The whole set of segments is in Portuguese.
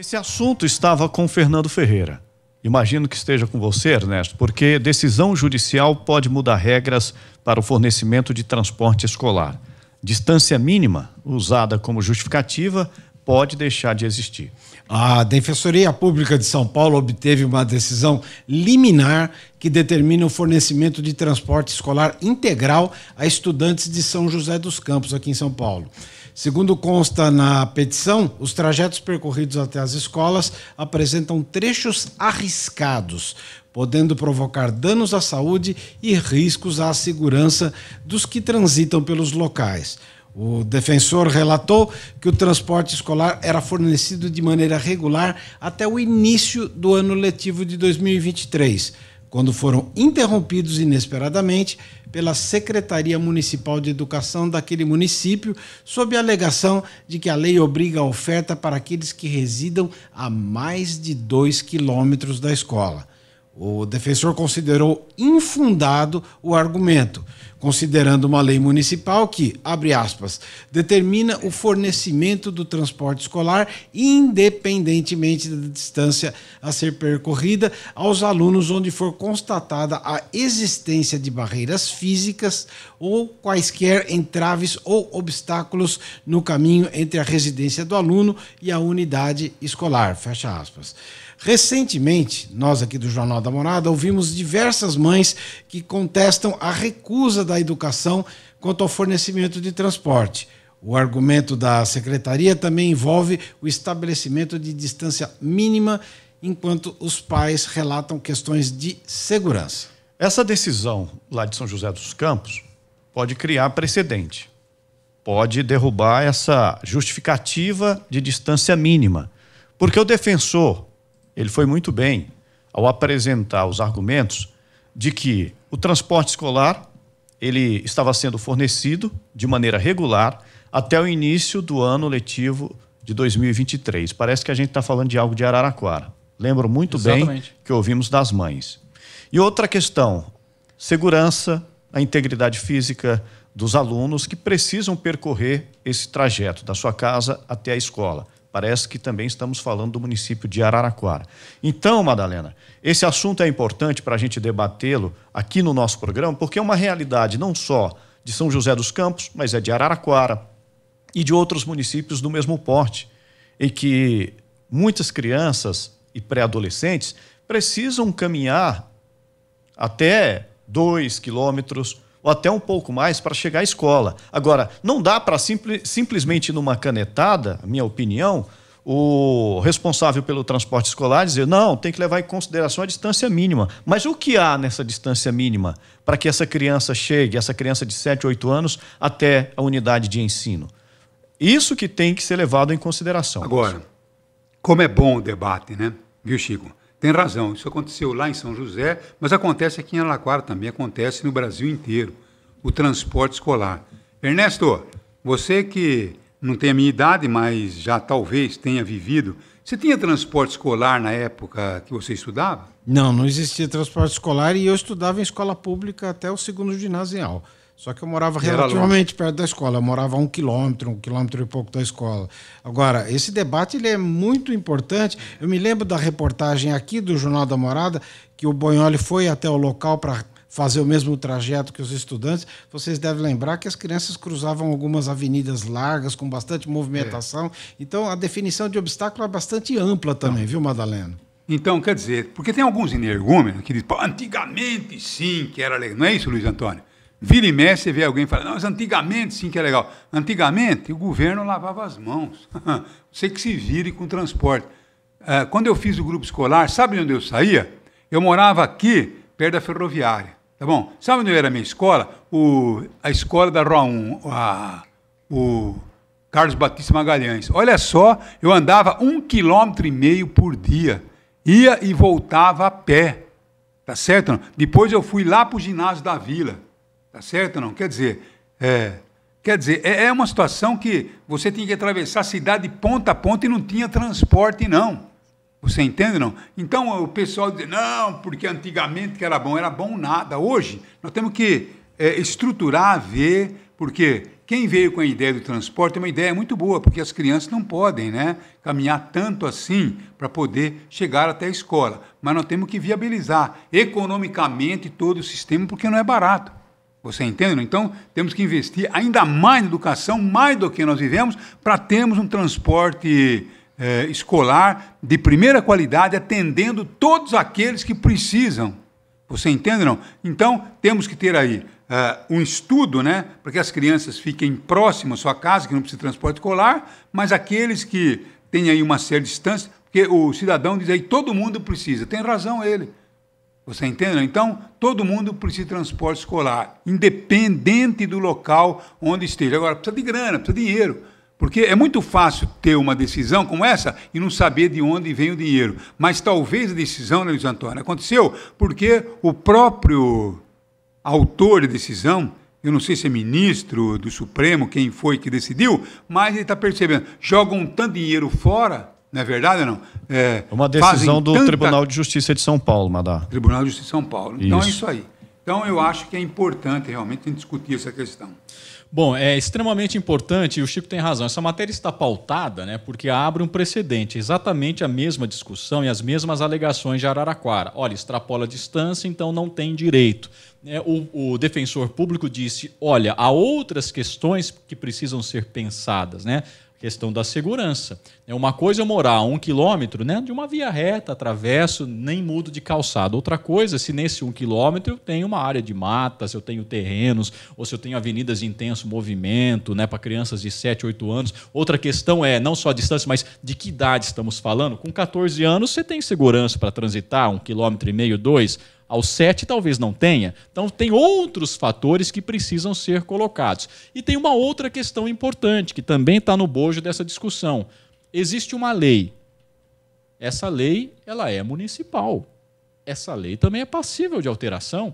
Esse assunto estava com Fernando Ferreira. Imagino que esteja com você, Ernesto, porque decisão judicial pode mudar regras para o fornecimento de transporte escolar. Distância mínima, usada como justificativa, pode deixar de existir. A Defensoria Pública de São Paulo obteve uma decisão liminar que determina o fornecimento de transporte escolar integral a estudantes de São José dos Campos, aqui em São Paulo. Segundo consta na petição, os trajetos percorridos até as escolas apresentam trechos arriscados, podendo provocar danos à saúde e riscos à segurança dos que transitam pelos locais. O defensor relatou que o transporte escolar era fornecido de maneira regular até o início do ano letivo de 2023 quando foram interrompidos inesperadamente pela Secretaria Municipal de Educação daquele município, sob a alegação de que a lei obriga a oferta para aqueles que residam a mais de dois quilômetros da escola. O defensor considerou infundado o argumento, considerando uma lei municipal que, abre aspas, determina o fornecimento do transporte escolar, independentemente da distância a ser percorrida, aos alunos onde for constatada a existência de barreiras físicas ou quaisquer entraves ou obstáculos no caminho entre a residência do aluno e a unidade escolar. Fecha aspas. Recentemente, nós aqui do Jornal da Morada ouvimos diversas mães que contestam a recusa da educação quanto ao fornecimento de transporte. O argumento da secretaria também envolve o estabelecimento de distância mínima, enquanto os pais relatam questões de segurança. Essa decisão lá de São José dos Campos pode criar precedente, pode derrubar essa justificativa de distância mínima, porque o defensor ele foi muito bem ao apresentar os argumentos de que o transporte escolar ele estava sendo fornecido de maneira regular até o início do ano letivo de 2023. Parece que a gente está falando de algo de Araraquara. Lembro muito Exatamente. bem que ouvimos das mães. E outra questão: segurança, a integridade física dos alunos que precisam percorrer esse trajeto da sua casa até a escola parece que também estamos falando do município de Araraquara. Então, Madalena, esse assunto é importante para a gente debatê-lo aqui no nosso programa, porque é uma realidade não só de São José dos Campos, mas é de Araraquara e de outros municípios do mesmo porte, em que muitas crianças e pré-adolescentes precisam caminhar até dois quilômetros ou até um pouco mais para chegar à escola. Agora, não dá para simple, simplesmente numa canetada, minha opinião, o responsável pelo transporte escolar dizer: não, tem que levar em consideração a distância mínima. Mas o que há nessa distância mínima para que essa criança chegue, essa criança de 7, 8 anos, até a unidade de ensino? Isso que tem que ser levado em consideração. Agora, como é bom o debate, né? Viu, Chico? tem razão. Isso aconteceu lá em São José, mas acontece aqui em Alaquara também, acontece no Brasil inteiro. O transporte escolar. Ernesto, você que não tem a minha idade, mas já talvez tenha vivido, você tinha transporte escolar na época que você estudava? Não, não existia transporte escolar e eu estudava em escola pública até o segundo ginasial. Só que eu morava relativamente perto da escola, eu morava a um quilômetro, um quilômetro e pouco da escola. Agora, esse debate ele é muito importante. Eu me lembro da reportagem aqui do Jornal da Morada, que o Bonholi foi até o local para fazer o mesmo trajeto que os estudantes. Vocês devem lembrar que as crianças cruzavam algumas avenidas largas, com bastante movimentação. É. Então, a definição de obstáculo é bastante ampla também, Não. viu, Madalena? Então, quer dizer, porque tem alguns energúmenos que dizem, antigamente sim que era legal. Não é isso, Luiz Antônio? Vira e mexe, você vê alguém falar, não, mas antigamente sim que é legal. Antigamente, o governo lavava as mãos. você que se vire com o transporte. É, quando eu fiz o grupo escolar, sabe onde eu saía? Eu morava aqui, perto da ferroviária. Tá bom? Sabe onde era a minha escola? O, a escola da Rua 1, a, o Carlos Batista Magalhães. Olha só, eu andava um quilômetro e meio por dia. Ia e voltava a pé. Tá certo? Depois eu fui lá para o ginásio da vila Tá certo ou não? Quer dizer, é, quer dizer, é, é uma situação que você tinha que atravessar a cidade ponta a ponta e não tinha transporte, não. Você entende não? Então o pessoal diz, não, porque antigamente que era bom, era bom nada. Hoje nós temos que é, estruturar, ver, porque quem veio com a ideia do transporte é uma ideia muito boa, porque as crianças não podem né, caminhar tanto assim para poder chegar até a escola. Mas nós temos que viabilizar economicamente todo o sistema, porque não é barato. Você entende? Então, temos que investir ainda mais na educação, mais do que nós vivemos, para termos um transporte eh, escolar de primeira qualidade, atendendo todos aqueles que precisam. Você entende não? Então, temos que ter aí uh, um estudo, né, para que as crianças fiquem próximas à sua casa, que não precisa de transporte escolar, mas aqueles que têm aí uma certa distância, porque o cidadão diz aí, todo mundo precisa. Tem razão ele. Você entendeu? Então, todo mundo precisa de transporte escolar, independente do local onde esteja. Agora, precisa de grana, precisa de dinheiro. Porque é muito fácil ter uma decisão como essa e não saber de onde vem o dinheiro. Mas talvez a decisão, né, Luiz Antônio, aconteceu porque o próprio autor de decisão, eu não sei se é ministro do Supremo, quem foi que decidiu, mas ele está percebendo, jogam um tanto dinheiro fora não é verdade ou não? É, uma decisão do tanta... Tribunal de Justiça de São Paulo, Madá. Tribunal de Justiça de São Paulo. Então é isso. é isso aí. Então eu acho que é importante realmente discutir essa questão. Bom, é extremamente importante e o Chico tem razão. Essa matéria está pautada, né, porque abre um precedente, exatamente a mesma discussão e as mesmas alegações de Araraquara. Olha, extrapola a distância, então não tem direito. É, o, o, defensor público disse: olha, há outras questões que precisam ser pensadas, né? questão da segurança. É uma coisa eu morar a um quilômetro né, de uma via reta, atravesso, nem mudo de calçado Outra coisa, se nesse um quilômetro eu tenho uma área de mata, se eu tenho terrenos, ou se eu tenho avenidas de intenso movimento, né, para crianças de 7, 8 anos. Outra questão é não só a distância, mas de que idade estamos falando. Com 14 anos você tem segurança para transitar um quilômetro e meio, dois aos sete talvez não tenha. Então, tem outros fatores que precisam ser colocados. E tem uma outra questão importante que também está no bojo dessa discussão. Existe uma lei. Essa lei ela é municipal. Essa lei também é passível de alteração.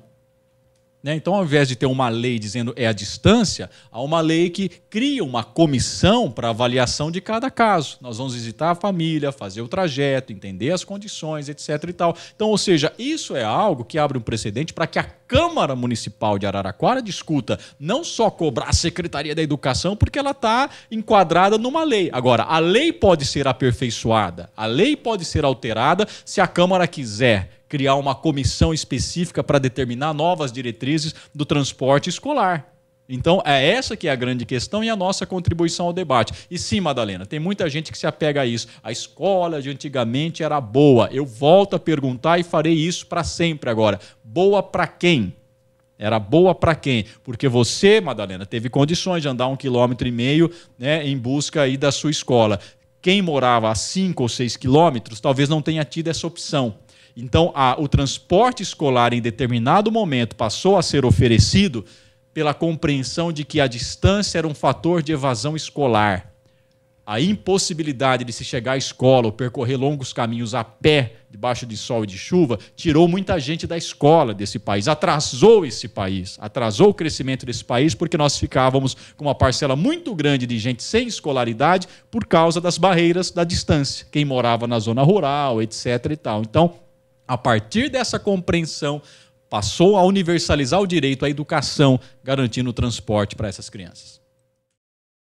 Né? Então, ao invés de ter uma lei dizendo é a distância, há uma lei que cria uma comissão para avaliação de cada caso. Nós vamos visitar a família, fazer o trajeto, entender as condições, etc. E tal. Então, ou seja, isso é algo que abre um precedente para que a Câmara Municipal de Araraquara discuta não só cobrar a Secretaria da Educação, porque ela está enquadrada numa lei. Agora, a lei pode ser aperfeiçoada, a lei pode ser alterada se a Câmara quiser criar uma comissão específica para determinar novas diretrizes do transporte escolar. Então, é essa que é a grande questão e a nossa contribuição ao debate. E sim, Madalena, tem muita gente que se apega a isso. A escola de antigamente era boa. Eu volto a perguntar e farei isso para sempre agora. Boa para quem? Era boa para quem? Porque você, Madalena, teve condições de andar um quilômetro e meio né, em busca aí da sua escola. Quem morava a cinco ou seis quilômetros talvez não tenha tido essa opção. Então, a, o transporte escolar, em determinado momento, passou a ser oferecido pela compreensão de que a distância era um fator de evasão escolar. A impossibilidade de se chegar à escola ou percorrer longos caminhos a pé, debaixo de sol e de chuva, tirou muita gente da escola desse país, atrasou esse país, atrasou o crescimento desse país, porque nós ficávamos com uma parcela muito grande de gente sem escolaridade por causa das barreiras da distância, quem morava na zona rural, etc. e tal. Então, a partir dessa compreensão, passou a universalizar o direito à educação, garantindo o transporte para essas crianças.